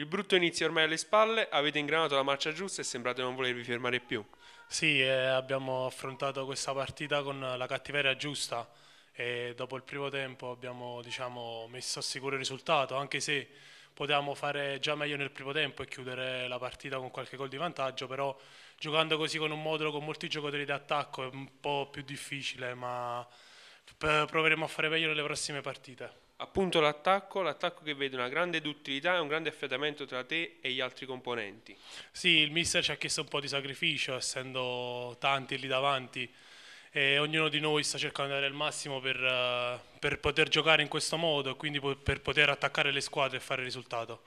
Il brutto inizio ormai alle spalle, avete ingranato la marcia giusta e sembrate non volervi fermare più. Sì, eh, abbiamo affrontato questa partita con la cattiveria giusta e dopo il primo tempo abbiamo diciamo, messo a sicuro il risultato, anche se potevamo fare già meglio nel primo tempo e chiudere la partita con qualche gol di vantaggio, però giocando così con un modulo con molti giocatori di attacco è un po' più difficile, ma proveremo a fare meglio nelle prossime partite. Appunto l'attacco, l'attacco che vede una grande duttilità e un grande affiatamento tra te e gli altri componenti. Sì, il mister ci ha chiesto un po' di sacrificio, essendo tanti lì davanti, e ognuno di noi sta cercando di dare il massimo per, eh, per poter giocare in questo modo e quindi per poter attaccare le squadre e fare risultato.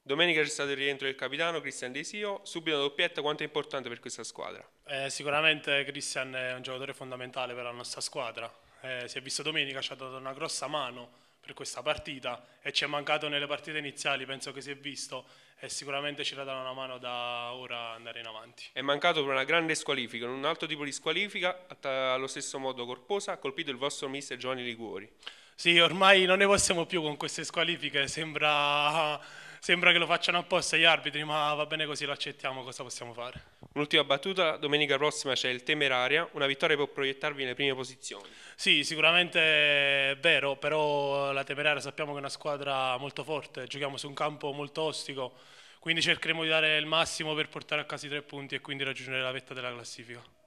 Domenica c'è stato il rientro del capitano Cristian Desio, subito la doppietta, quanto è importante per questa squadra? Eh, sicuramente Cristian è un giocatore fondamentale per la nostra squadra, eh, si è visto domenica, ci ha dato una grossa mano per questa partita e ci è mancato nelle partite iniziali, penso che si è visto e sicuramente ci darà una mano da ora andare in avanti. È mancato per una grande squalifica, un altro tipo di squalifica, allo stesso modo corposa, ha colpito il vostro mister Giovanni Liguori. Sì, ormai non ne possiamo più con queste squalifiche, sembra, sembra che lo facciano apposta gli arbitri, ma va bene così, lo accettiamo, cosa possiamo fare? Un'ultima battuta, domenica prossima c'è il Temeraria, una vittoria può proiettarvi nelle prime posizioni. Sì, sicuramente è vero, però la Temeraria sappiamo che è una squadra molto forte, giochiamo su un campo molto ostico, quindi cercheremo di dare il massimo per portare a casa i tre punti e quindi raggiungere la vetta della classifica.